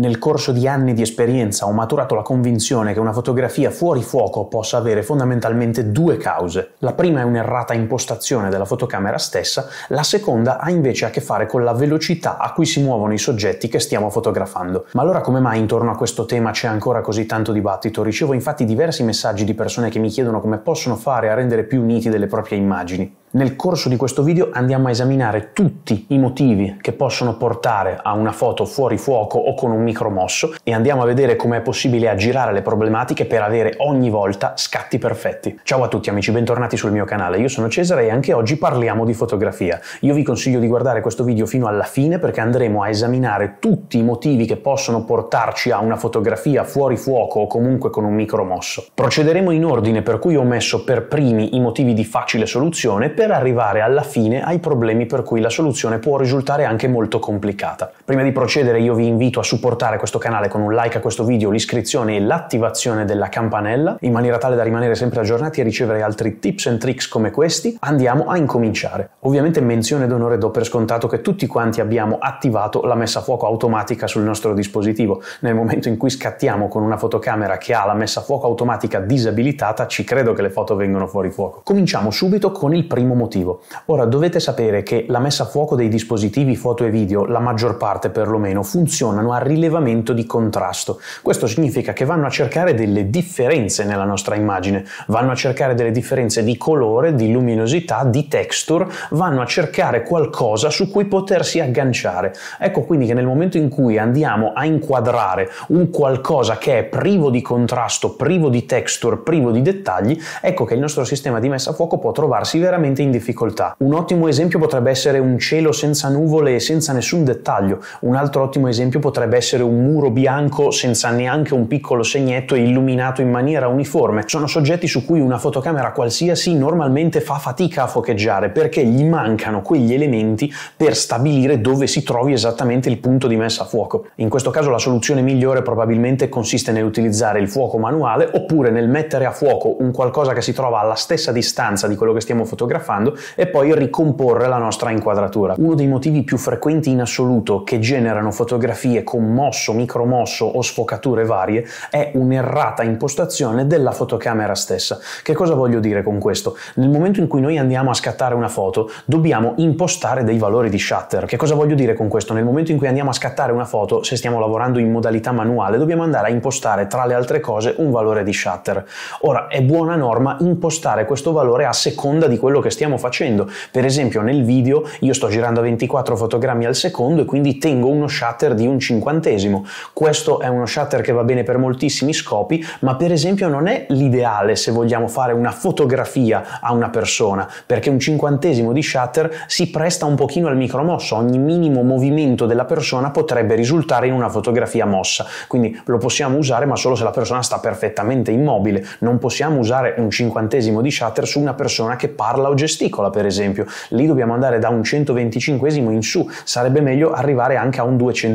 Nel corso di anni di esperienza ho maturato la convinzione che una fotografia fuori fuoco possa avere fondamentalmente due cause. La prima è un'errata impostazione della fotocamera stessa, la seconda ha invece a che fare con la velocità a cui si muovono i soggetti che stiamo fotografando. Ma allora come mai intorno a questo tema c'è ancora così tanto dibattito? Ricevo infatti diversi messaggi di persone che mi chiedono come possono fare a rendere più nitide le proprie immagini. Nel corso di questo video andiamo a esaminare tutti i motivi che possono portare a una foto fuori fuoco o con un micromosso e andiamo a vedere come è possibile aggirare le problematiche per avere ogni volta scatti perfetti. Ciao a tutti amici, bentornati sul mio canale, io sono Cesare e anche oggi parliamo di fotografia. Io vi consiglio di guardare questo video fino alla fine perché andremo a esaminare tutti i motivi che possono portarci a una fotografia fuori fuoco o comunque con un micromosso. Procederemo in ordine per cui ho messo per primi i motivi di facile soluzione per arrivare alla fine ai problemi per cui la soluzione può risultare anche molto complicata. Prima di procedere io vi invito a supportare questo canale con un like a questo video, l'iscrizione e l'attivazione della campanella in maniera tale da rimanere sempre aggiornati e ricevere altri tips and tricks come questi. Andiamo a incominciare. Ovviamente menzione d'onore do per scontato che tutti quanti abbiamo attivato la messa a fuoco automatica sul nostro dispositivo. Nel momento in cui scattiamo con una fotocamera che ha la messa a fuoco automatica disabilitata, ci credo che le foto vengano fuori fuoco. Cominciamo subito con il primo minimo motivo. Ora dovete sapere che la messa a fuoco dei dispositivi foto e video, la maggior parte perlomeno, funzionano a rilevamento di contrasto. Questo significa che vanno a cercare delle differenze nella nostra immagine, vanno a cercare delle differenze di colore, di luminosità, di texture, vanno a cercare qualcosa su cui potersi agganciare. Ecco quindi che nel momento in cui andiamo a inquadrare un qualcosa che è privo di contrasto, privo di texture, privo di dettagli, ecco che il nostro sistema di messa a fuoco può trovarsi veramente veramente in difficoltà. Un ottimo esempio potrebbe essere un cielo senza nuvole e senza nessun dettaglio, un altro ottimo esempio potrebbe essere un muro bianco senza neanche un piccolo segnetto e illuminato in maniera uniforme. Sono soggetti su cui una fotocamera qualsiasi normalmente fa fatica a focheggiare perché gli mancano quegli elementi per stabilire dove si trovi esattamente il punto di messa a fuoco. In questo caso la soluzione migliore probabilmente consiste nell'utilizzare il fuoco manuale oppure nel mettere a fuoco un qualcosa che si trova alla stessa distanza di quello che stiamo fotografando fotografando e poi ricomporre la nostra inquadratura. Uno dei motivi più frequenti in assoluto che generano fotografie con mosso, micromosso o sfocature varie è un'errata impostazione della fotocamera stessa. Che cosa voglio dire con questo? Nel momento in cui noi andiamo a scattare una foto, dobbiamo impostare dei valori di shutter. Che cosa voglio dire con questo? Nel momento in cui andiamo a scattare una foto, se stiamo lavorando in modalità manuale, dobbiamo andare a impostare tra le altre cose un valore di shutter. Ora, è buona norma impostare questo valore a seconda di quello che stiamo stiamo facendo. Per esempio nel video io sto girando a 24 fotogrammi al secondo e quindi tengo uno shutter di un cinquantesimo. Questo è uno shutter che va bene per moltissimi scopi, ma per esempio non è l'ideale se vogliamo fare una fotografia a una persona, perché un cinquantesimo di shutter si presta un pochino al micromosso, ogni minimo movimento della persona potrebbe risultare in una fotografia mossa, quindi lo possiamo usare ma solo se la persona sta perfettamente immobile, non possiamo usare un cinquantesimo di shutter su una persona che parla o gestisce gesticola, per esempio. Lì dobbiamo andare da un 125 in su, sarebbe meglio arrivare anche a un 200.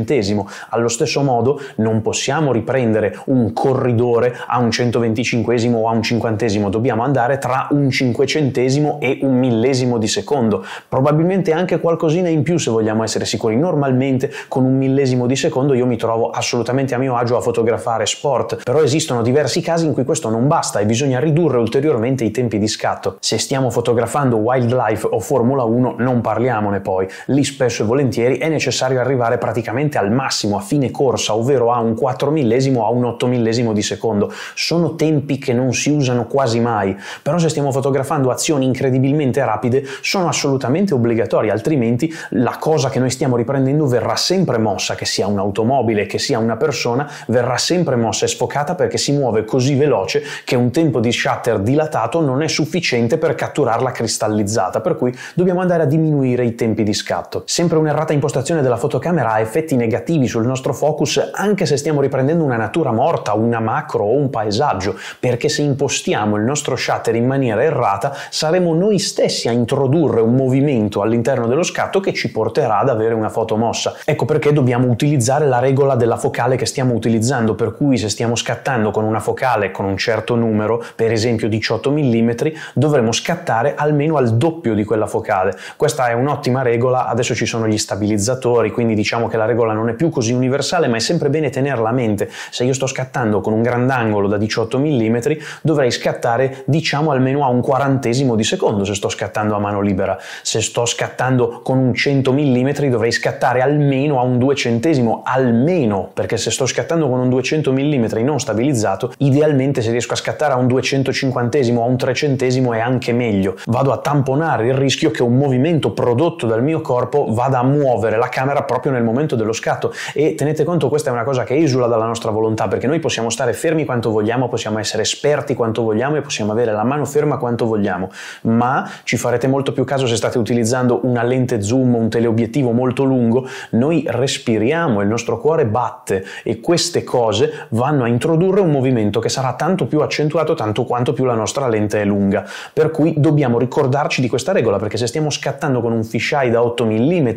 Allo stesso modo non possiamo riprendere un corridore a un 125 o a un 50, dobbiamo andare tra un 500 e un millesimo di secondo, probabilmente anche qualcosina in più se vogliamo essere sicuri. Normalmente con un millesimo di secondo io mi trovo assolutamente a mio agio a fotografare sport, però esistono diversi casi in cui questo non basta e bisogna ridurre ulteriormente i tempi di scatto. Se stiamo fotografando quando wildlife o Formula 1 non parliamone poi, lì spesso e volentieri è necessario arrivare praticamente al massimo a fine corsa, ovvero a un 4 millesimo a un 8 millesimo di secondo. Sono tempi che non si usano quasi mai, però se stiamo fotografando azioni incredibilmente rapide sono assolutamente obbligatorie, altrimenti la cosa che noi stiamo riprendendo verrà sempre mossa, che sia un'automobile, che sia una persona, verrà sempre mossa e sfocata perché si muove così veloce che un tempo di shutter dilatato non è sufficiente per catturarla cristallizzata, per cui dobbiamo andare a diminuire i tempi di scatto. Sempre un'errata impostazione della fotocamera ha effetti negativi sul nostro focus anche se stiamo riprendendo una natura morta, una macro o un paesaggio, perché se impostiamo il nostro shutter in maniera errata saremo noi stessi a introdurre un movimento all'interno dello scatto che ci porterà ad avere una foto mossa. Ecco perché dobbiamo utilizzare la regola della focale che stiamo utilizzando, per cui se stiamo scattando con una focale con un certo numero, per esempio 18 mm, dovremo scattare almeno almeno al doppio di quella focale. Questa è un'ottima regola, adesso ci sono gli stabilizzatori, quindi diciamo che la regola non è più così universale, ma è sempre bene tenerla a mente. Se io sto scattando con un grandangolo da 18 mm, dovrei scattare diciamo almeno a un quarantesimo di secondo se sto scattando a mano libera. Se sto scattando con un 100 mm dovrei scattare almeno a un duecentesimo, almeno, perché se sto scattando con un 200 mm non stabilizzato, idealmente se riesco a scattare a un 250 o un 300 è anche meglio. Vado vado a tamponare il rischio che un movimento prodotto dal mio corpo vada a muovere la camera proprio nel momento dello scatto e tenete conto questa è una cosa che esula dalla nostra volontà perché noi possiamo stare fermi quanto vogliamo, possiamo essere esperti quanto vogliamo e possiamo avere la mano ferma quanto vogliamo, ma ci farete molto più caso se state utilizzando una lente zoom, un teleobiettivo molto lungo, noi respiriamo, il nostro cuore batte e queste cose vanno a introdurre un movimento che sarà tanto più accentuato tanto quanto più la nostra lente è lunga, per cui dobbiamo ricordare ricordarci di questa regola perché se stiamo scattando con un fisheye da 8 mm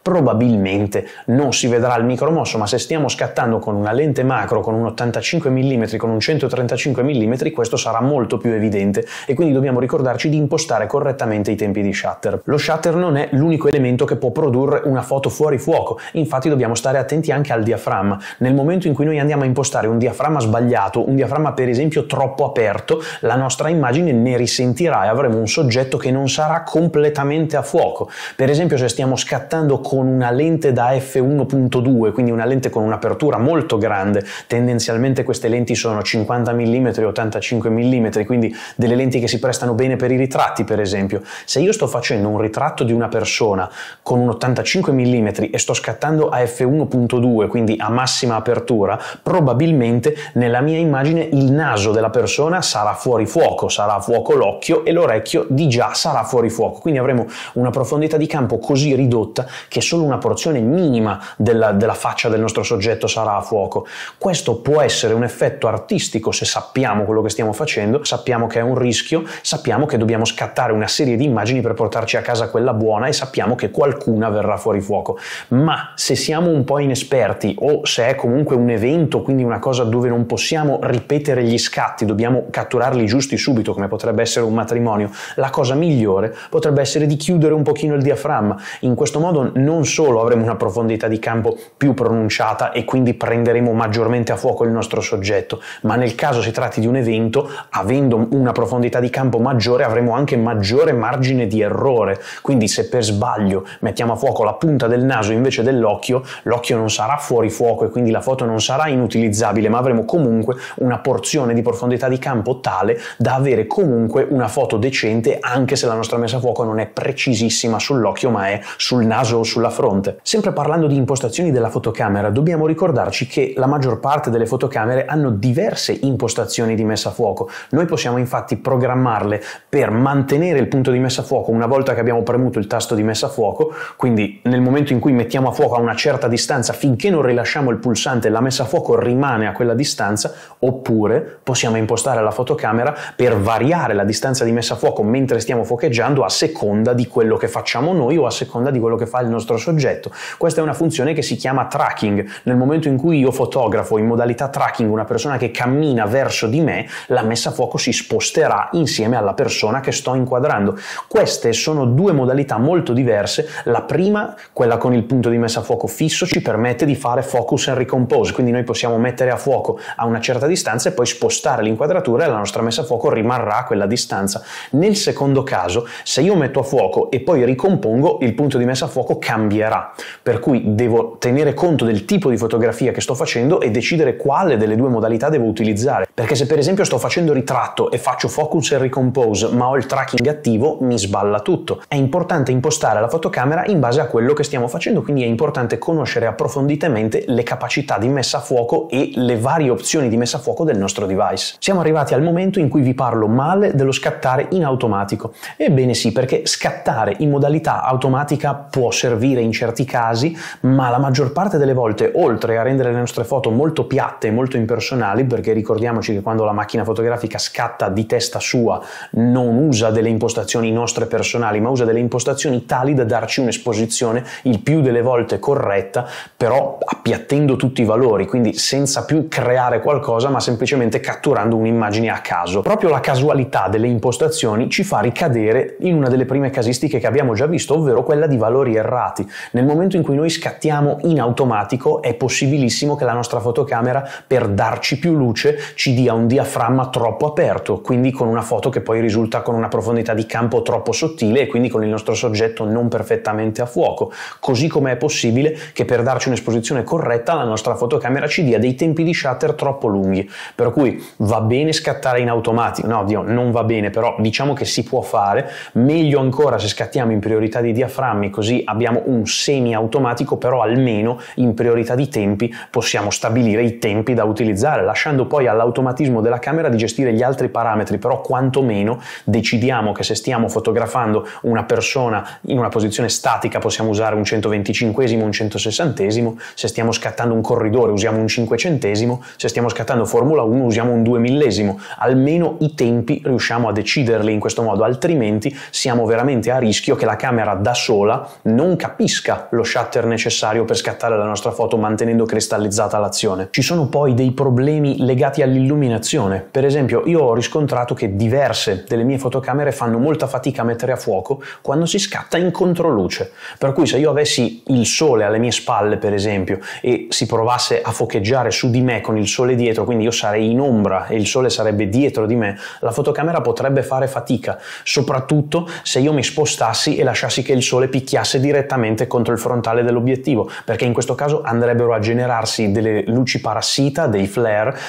probabilmente non si vedrà il micromosso, ma se stiamo scattando con una lente macro, con un 85 mm, con un 135 mm, questo sarà molto più evidente e quindi dobbiamo ricordarci di impostare correttamente i tempi di shutter. Lo shutter non è l'unico elemento che può produrre una foto fuori fuoco, infatti dobbiamo stare attenti anche al diaframma. Nel momento in cui noi andiamo a impostare un diaframma sbagliato, un diaframma per esempio troppo aperto, la nostra immagine ne risentirà e avremo un soggetto oggetto che non sarà completamente a fuoco. Per esempio se stiamo scattando con una lente da f1.2, quindi una lente con un'apertura molto grande, tendenzialmente queste lenti sono 50 mm, 85 mm, quindi delle lenti che si prestano bene per i ritratti per esempio. Se io sto facendo un ritratto di una persona con un 85 mm e sto scattando a f1.2, quindi a massima apertura, probabilmente nella mia immagine il naso della persona sarà fuori fuoco, sarà a fuoco l'occhio e l'orecchio di già sarà fuori fuoco, quindi avremo una profondità di campo così ridotta che solo una porzione minima della, della faccia del nostro soggetto sarà a fuoco. Questo può essere un effetto artistico se sappiamo quello che stiamo facendo, sappiamo che è un rischio, sappiamo che dobbiamo scattare una serie di immagini per portarci a casa quella buona e sappiamo che qualcuna verrà fuori fuoco. Ma se siamo un po' inesperti o se è comunque un evento, quindi una cosa dove non possiamo ripetere gli scatti, dobbiamo catturarli giusti subito, come potrebbe essere un matrimonio, la cosa cosa migliore potrebbe essere di chiudere un pochino il diaframma. In questo modo non solo avremo una profondità di campo più pronunciata e quindi prenderemo maggiormente a fuoco il nostro soggetto, ma nel caso si tratti di un evento, avendo una profondità di campo maggiore avremo anche maggiore margine di errore. Quindi se per sbaglio mettiamo a fuoco la punta del naso invece dell'occhio, l'occhio non sarà fuori fuoco e quindi la foto non sarà inutilizzabile, ma avremo comunque una porzione di profondità di campo tale da avere comunque una foto decente anche anche se la nostra messa a fuoco non è precisissima sull'occhio ma è sul naso o sulla fronte. Sempre parlando di impostazioni della fotocamera, dobbiamo ricordarci che la maggior parte delle fotocamere hanno diverse impostazioni di messa a fuoco. Noi possiamo infatti programmarle per mantenere il punto di messa a fuoco una volta che abbiamo premuto il tasto di messa a fuoco, quindi nel momento in cui mettiamo a fuoco a una certa distanza finché non rilasciamo il pulsante la messa a fuoco rimane a quella distanza, oppure possiamo impostare la fotocamera per variare la distanza di messa a fuoco mentre mentre stiamo focheggiando a seconda di quello che facciamo noi o a seconda di quello che fa il nostro soggetto. Questa è una funzione che si chiama tracking. Nel momento in cui io fotografo in modalità tracking una persona che cammina verso di me, la messa a fuoco si sposterà insieme alla persona che sto inquadrando. Queste sono due modalità molto diverse. La prima, quella con il punto di messa a fuoco fisso, ci permette di fare focus and recompose, quindi noi possiamo mettere a fuoco a una certa distanza e poi spostare l'inquadratura e la nostra messa a fuoco rimarrà a quella distanza. Nel secondo secondo caso, se io metto a fuoco e poi ricompongo, il punto di messa a fuoco cambierà, per cui devo tenere conto del tipo di fotografia che sto facendo e decidere quale delle due modalità devo utilizzare, perché se per esempio sto facendo ritratto e faccio focus e recompose, ma ho il tracking attivo, mi sballa tutto. È importante impostare la fotocamera in base a quello che stiamo facendo, quindi è importante conoscere approfonditamente le capacità di messa a fuoco e le varie opzioni di messa a fuoco del nostro device. Siamo arrivati al momento in cui vi parlo male dello scattare in automatico automatico? Ebbene sì, perché scattare in modalità automatica può servire in certi casi, ma la maggior parte delle volte, oltre a rendere le nostre foto molto piatte e molto impersonali, perché ricordiamoci che quando la macchina fotografica scatta di testa sua non usa delle impostazioni nostre personali, ma usa delle impostazioni tali da darci un'esposizione il più delle volte corretta, però appiattendo tutti i valori, quindi senza più creare qualcosa, ma semplicemente catturando un'immagine a caso. Proprio la casualità delle impostazioni ci fa ricadere in una delle prime casistiche che abbiamo già visto, ovvero quella di valori errati. Nel momento in cui noi scattiamo in automatico è possibilissimo che la nostra fotocamera per darci più luce ci dia un diaframma troppo aperto, quindi con una foto che poi risulta con una profondità di campo troppo sottile e quindi con il nostro soggetto non perfettamente a fuoco, così come è possibile che per darci un'esposizione corretta la nostra fotocamera ci dia dei tempi di shutter troppo lunghi, per cui va bene scattare in automatico, no Dio, non va bene, però diciamo che si può può fare, meglio ancora se scattiamo in priorità di diaframmi così abbiamo un semi-automatico, però almeno in priorità di tempi possiamo stabilire i tempi da utilizzare, lasciando poi all'automatismo della camera di gestire gli altri parametri, però quantomeno decidiamo che se stiamo fotografando una persona in una posizione statica possiamo usare un 125, un 160, se stiamo scattando un corridore usiamo un 500, se stiamo scattando Formula 1 usiamo un 2000, millesimo, almeno i tempi riusciamo a deciderli in questo modo, altrimenti siamo veramente a rischio che la camera da sola non capisca lo shutter necessario per scattare la nostra foto mantenendo cristallizzata l'azione. Ci sono poi dei problemi legati all'illuminazione. Per esempio, io ho riscontrato che diverse delle mie fotocamere fanno molta fatica a mettere a fuoco quando si scatta in controluce. Per cui se io avessi il sole alle mie spalle, per esempio, e si provasse a focheggiare su di me con il sole dietro, quindi io sarei in ombra e il sole sarebbe dietro di me, la fotocamera potrebbe fare fatica soprattutto se io mi spostassi e lasciassi che il sole picchiasse direttamente contro il frontale dell'obiettivo, perché in questo caso andrebbero a generarsi delle luci parassita, dei flare,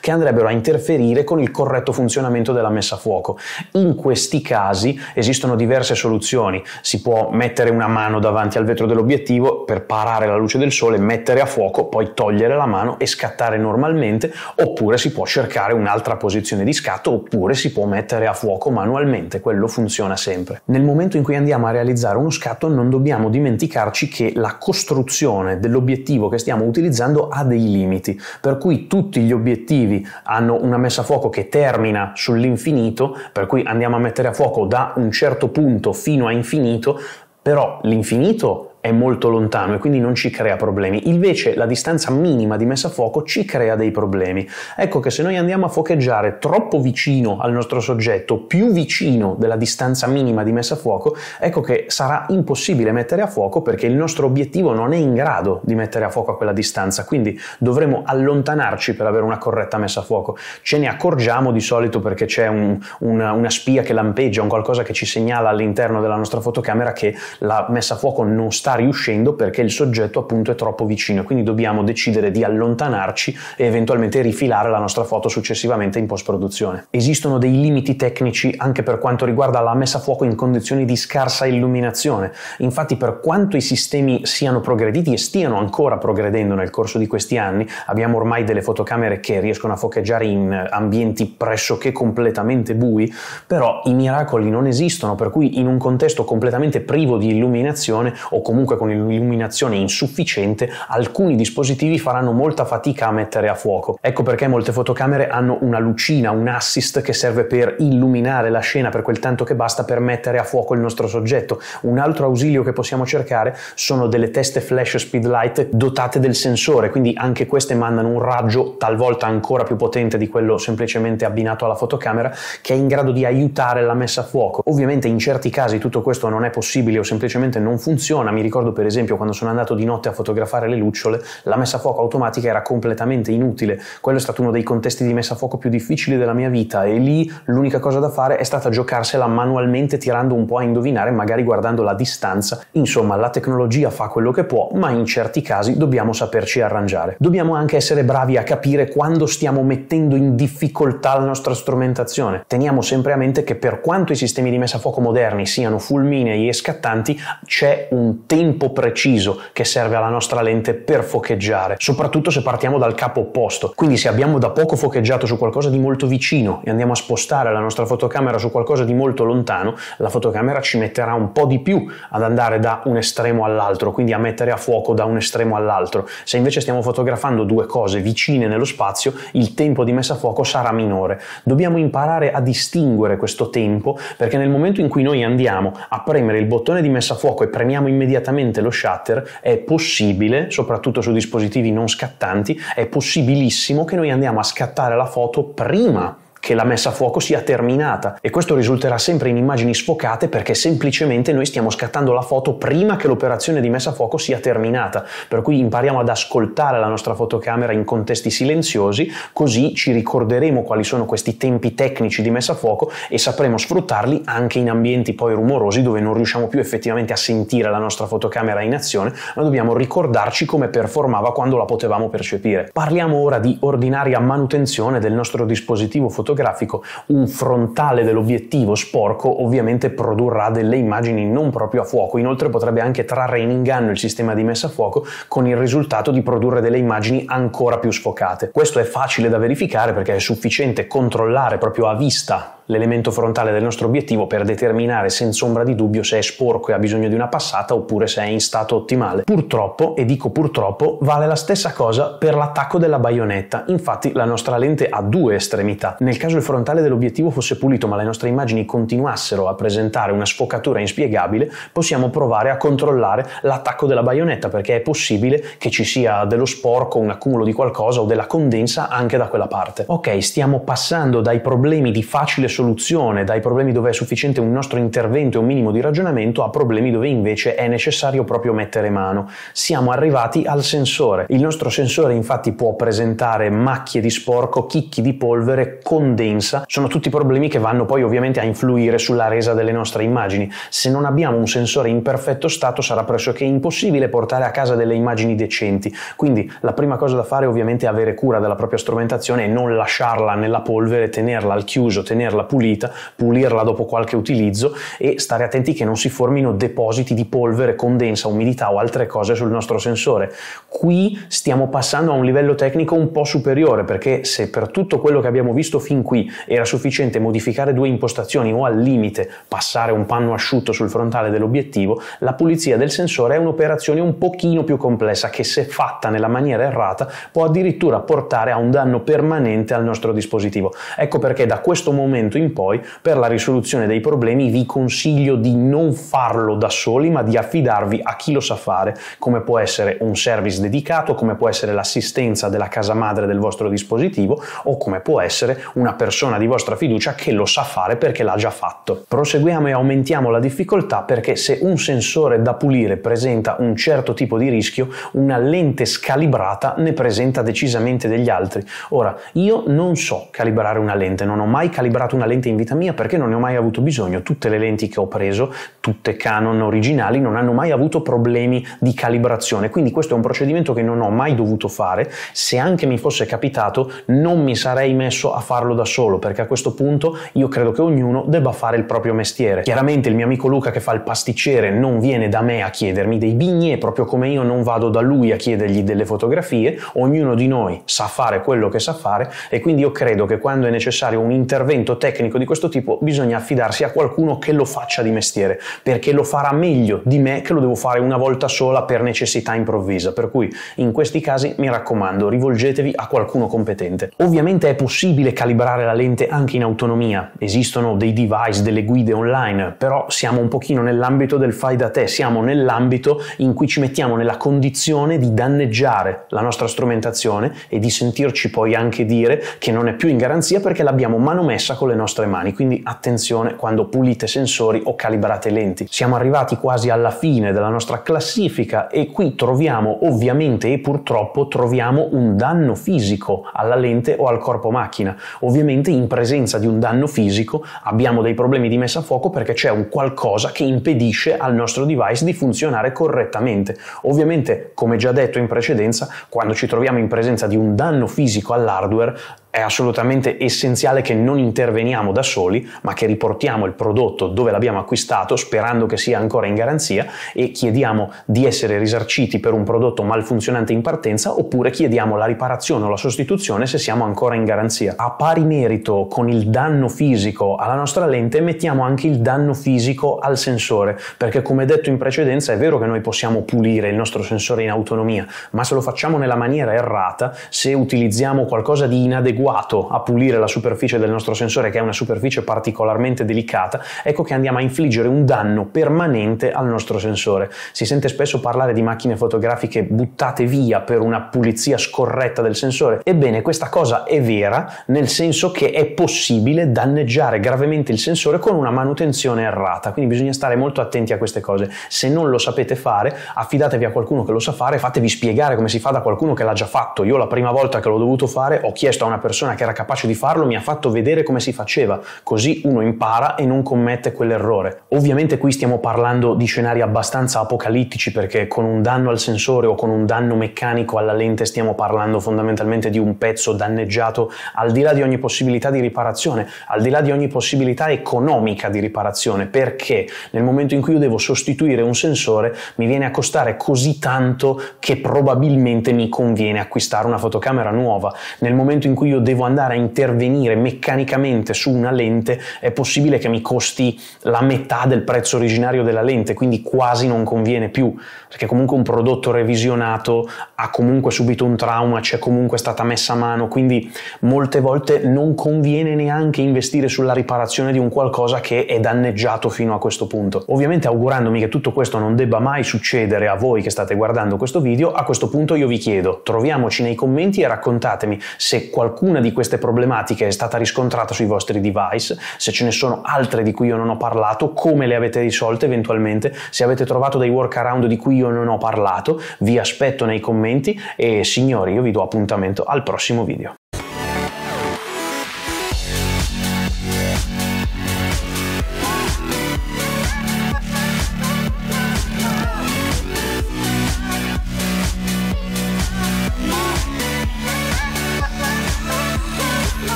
che andrebbero a interferire con il corretto funzionamento della messa a fuoco. In questi casi esistono diverse soluzioni, si può mettere una mano davanti al vetro dell'obiettivo per parare la luce del sole, mettere a fuoco, poi togliere la mano e scattare normalmente, oppure si può cercare un'altra posizione di scatto, oppure si può mettere a fuoco manualmente, quello funziona sempre. Nel momento in cui andiamo a realizzare uno scatto non dobbiamo dimenticarci che la costruzione dell'obiettivo che stiamo utilizzando ha dei limiti, per cui tutti gli obiettivi hanno una messa a fuoco che termina sull'infinito, per cui andiamo a mettere a fuoco da un certo punto fino a infinito, però l'infinito è molto lontano e quindi non ci crea problemi. Invece la distanza minima di messa a fuoco ci crea dei problemi. Ecco che se noi andiamo a fuocheggiare troppo vicino al nostro soggetto, più vicino della distanza minima di messa a fuoco, ecco che sarà impossibile mettere a fuoco perché il nostro obiettivo non è in grado di mettere a fuoco a quella distanza, quindi dovremo allontanarci per avere una corretta messa a fuoco. Ce ne accorgiamo di solito perché c'è un, una, una spia che lampeggia, un qualcosa che ci segnala all'interno della nostra fotocamera che la messa a fuoco non sta riuscendo perché il soggetto appunto è troppo vicino e quindi dobbiamo decidere di allontanarci e eventualmente rifilare la nostra foto successivamente in post produzione. Esistono dei limiti tecnici anche per quanto riguarda la messa a fuoco in condizioni di scarsa illuminazione, infatti per quanto i sistemi siano progrediti e stiano ancora progredendo nel corso di questi anni, abbiamo ormai delle fotocamere che riescono a focheggiare in ambienti pressoché completamente bui, però i miracoli non esistono, per cui in un contesto completamente privo di illuminazione o comunque comunque con l'illuminazione insufficiente alcuni dispositivi faranno molta fatica a mettere a fuoco. Ecco perché molte fotocamere hanno una lucina, un assist che serve per illuminare la scena per quel tanto che basta per mettere a fuoco il nostro soggetto. Un altro ausilio che possiamo cercare sono delle teste flash speedlight dotate del sensore, quindi anche queste mandano un raggio talvolta ancora più potente di quello semplicemente abbinato alla fotocamera che è in grado di aiutare la messa a fuoco. Ovviamente in certi casi tutto questo non è possibile o semplicemente non funziona, mi ricordo ricordo per esempio quando sono andato di notte a fotografare le lucciole, la messa a fuoco automatica era completamente inutile. Quello è stato uno dei contesti di messa a fuoco più difficili della mia vita e lì l'unica cosa da fare è stata giocarsela manualmente tirando un po' a indovinare, magari guardando la distanza. Insomma, la tecnologia fa quello che può, ma in certi casi dobbiamo saperci arrangiare. Dobbiamo anche essere bravi a capire quando stiamo mettendo in difficoltà la nostra strumentazione. Teniamo sempre a mente che per quanto i sistemi di messa a fuoco moderni siano fulminei e scattanti, c'è un tempo tempo preciso che serve alla nostra lente per focheggiare, soprattutto se partiamo dal capo opposto. Quindi se abbiamo da poco focheggiato su qualcosa di molto vicino e andiamo a spostare la nostra fotocamera su qualcosa di molto lontano, la fotocamera ci metterà un po' di più ad andare da un estremo all'altro, quindi a mettere a fuoco da un estremo all'altro. Se invece stiamo fotografando due cose vicine nello spazio, il tempo di messa a fuoco sarà minore. Dobbiamo imparare a distinguere questo tempo perché nel momento in cui noi andiamo a premere il bottone di messa a fuoco e premiamo immediatamente solitamente lo shutter è possibile, soprattutto su dispositivi non scattanti, è possibilissimo che noi andiamo a scattare la foto prima che la messa a fuoco sia terminata e questo risulterà sempre in immagini sfocate perché semplicemente noi stiamo scattando la foto prima che l'operazione di messa a fuoco sia terminata, per cui impariamo ad ascoltare la nostra fotocamera in contesti silenziosi, così ci ricorderemo quali sono questi tempi tecnici di messa a fuoco e sapremo sfruttarli anche in ambienti poi rumorosi dove non riusciamo più effettivamente a sentire la nostra fotocamera in azione, ma dobbiamo ricordarci come performava quando la potevamo percepire. Parliamo ora di ordinaria manutenzione del nostro dispositivo fotografico fotografico, un frontale dell'obiettivo sporco ovviamente produrrà delle immagini non proprio a fuoco, inoltre potrebbe anche trarre in inganno il sistema di messa a fuoco con il risultato di produrre delle immagini ancora più sfocate. Questo è facile da verificare perché è sufficiente controllare proprio a vista l'elemento frontale del nostro obiettivo per determinare senza ombra di dubbio se è sporco e ha bisogno di una passata oppure se è in stato ottimale. Purtroppo, e dico purtroppo, vale la stessa cosa per l'attacco della baionetta, infatti la nostra lente ha due estremità. Nel caso il frontale dell'obiettivo fosse pulito ma le nostre immagini continuassero a presentare una sfocatura inspiegabile, possiamo provare a controllare l'attacco della baionetta perché è possibile che ci sia dello sporco, un accumulo di qualcosa o della condensa anche da quella parte. Ok, stiamo passando dai problemi di facile soluzione soluzione dai problemi dove è sufficiente un nostro intervento e un minimo di ragionamento a problemi dove invece è necessario proprio mettere mano. Siamo arrivati al sensore. Il nostro sensore infatti può presentare macchie di sporco, chicchi di polvere, condensa. Sono tutti problemi che vanno poi ovviamente a influire sulla resa delle nostre immagini. Se non abbiamo un sensore in perfetto stato sarà pressoché impossibile portare a casa delle immagini decenti. Quindi la prima cosa da fare ovviamente è avere cura della propria strumentazione e non lasciarla nella polvere, tenerla al chiuso, tenerla tenerla pulita, pulirla dopo qualche utilizzo e stare attenti che non si formino depositi di polvere, condensa, umidità o altre cose sul nostro sensore. Qui stiamo passando a un livello tecnico un po' superiore perché se per tutto quello che abbiamo visto fin qui era sufficiente modificare due impostazioni o al limite passare un panno asciutto sul frontale dell'obiettivo, la pulizia del sensore è un'operazione un pochino più complessa che se fatta nella maniera errata può addirittura portare a un danno permanente al nostro dispositivo. Ecco perché da questo momento momento in poi per la risoluzione dei problemi vi consiglio di non farlo da soli ma di affidarvi a chi lo sa fare, come può essere un service dedicato, come può essere l'assistenza della casa madre del vostro dispositivo o come può essere una persona di vostra fiducia che lo sa fare perché l'ha già fatto. Proseguiamo e aumentiamo la difficoltà perché se un sensore da pulire presenta un certo tipo di rischio, una lente scalibrata ne presenta decisamente degli altri. Ora, io non so calibrare una lente, non ho mai calibrato una una lente in vita mia perché non ne ho mai avuto bisogno. Tutte le lenti che ho preso, tutte Canon originali, non hanno mai avuto problemi di calibrazione. Quindi questo è un procedimento che non ho mai dovuto fare. Se anche mi fosse capitato, non mi sarei messo a farlo da solo perché a questo punto io credo che ognuno debba fare il proprio mestiere. Chiaramente il mio amico Luca che fa il pasticcere non viene da me a chiedermi dei bigni e proprio come io non vado da lui a chiedergli delle fotografie. Ognuno di noi sa fare quello che sa fare e quindi io credo che quando è necessario un intervento tecnico tecnico di questo tipo bisogna affidarsi a qualcuno che lo faccia di mestiere, perché lo farà meglio di me che lo devo fare una volta sola per necessità improvvisa. Per cui in questi casi mi raccomando, rivolgetevi a qualcuno competente. Ovviamente è possibile calibrare la lente anche in autonomia, esistono dei device, delle guide online, però siamo un pochino nell'ambito del fai da te, siamo nell'ambito in cui ci mettiamo nella condizione di danneggiare la nostra strumentazione e di sentirci poi anche dire che non è più in garanzia perché l'abbiamo manomessa con le nostre nostre mani, quindi attenzione quando pulite sensori o calibrate lenti. Siamo arrivati quasi alla fine della nostra classifica e qui troviamo ovviamente e purtroppo troviamo un danno fisico alla lente o al corpo macchina. Ovviamente in presenza di un danno fisico abbiamo dei problemi di messa a fuoco perché c'è un qualcosa che impedisce al nostro device di funzionare correttamente. Ovviamente, come già detto in precedenza, quando ci troviamo in presenza di un danno fisico all'hardware, è assolutamente essenziale che non interveniamo da soli, ma che riportiamo il prodotto dove l'abbiamo acquistato, sperando che sia ancora in garanzia, e chiediamo di essere risarciti per un prodotto malfunzionante in partenza, oppure chiediamo la riparazione o la sostituzione se siamo ancora in garanzia. A pari merito con il danno fisico alla nostra lente, mettiamo anche il danno fisico al sensore, perché come detto in precedenza è vero che noi possiamo pulire il nostro sensore in autonomia, ma se lo facciamo nella maniera errata, se utilizziamo qualcosa di inadeguato, adeguato a pulire la superficie del nostro sensore, che è una superficie particolarmente delicata, ecco che andiamo a infliggere un danno permanente al nostro sensore. Si sente spesso parlare di macchine fotografiche buttate via per una pulizia scorretta del sensore. Ebbene, questa cosa è vera, nel senso che è possibile danneggiare gravemente il sensore con una manutenzione errata, quindi bisogna stare molto attenti a queste cose. Se non lo sapete fare, affidatevi a qualcuno che lo sa fare, fatevi spiegare come si fa da qualcuno che l'ha già fatto. Io la prima volta che l'ho dovuto fare ho chiesto a una persona persona che era capace di farlo mi ha fatto vedere come si faceva, così uno impara e non commette quell'errore. Ovviamente qui stiamo parlando di scenari abbastanza apocalittici perché con un danno al sensore o con un danno meccanico alla lente stiamo parlando fondamentalmente di un pezzo danneggiato al di là di ogni possibilità di riparazione, al di là di ogni possibilità economica di riparazione, perché nel momento in cui io devo sostituire un sensore mi viene a costare così tanto che probabilmente mi conviene acquistare una fotocamera nuova. Nel momento in cui io devo andare a intervenire meccanicamente su una lente, è possibile che mi costi la metà del prezzo originario della lente, quindi quasi non conviene più perché comunque un prodotto revisionato ha comunque subito un trauma, c'è comunque stata messa a mano, quindi molte volte non conviene neanche investire sulla riparazione di un qualcosa che è danneggiato fino a questo punto. Ovviamente augurandomi che tutto questo non debba mai succedere a voi che state guardando questo video, a questo punto io vi chiedo, troviamoci nei commenti e raccontatemi se qualcuna di queste problematiche è stata riscontrata sui vostri device, se ce ne sono altre di cui io non ho parlato, come le avete risolte eventualmente, se avete trovato dei workaround di cui io non ho parlato, vi aspetto nei commenti e signori io vi do appuntamento al prossimo video.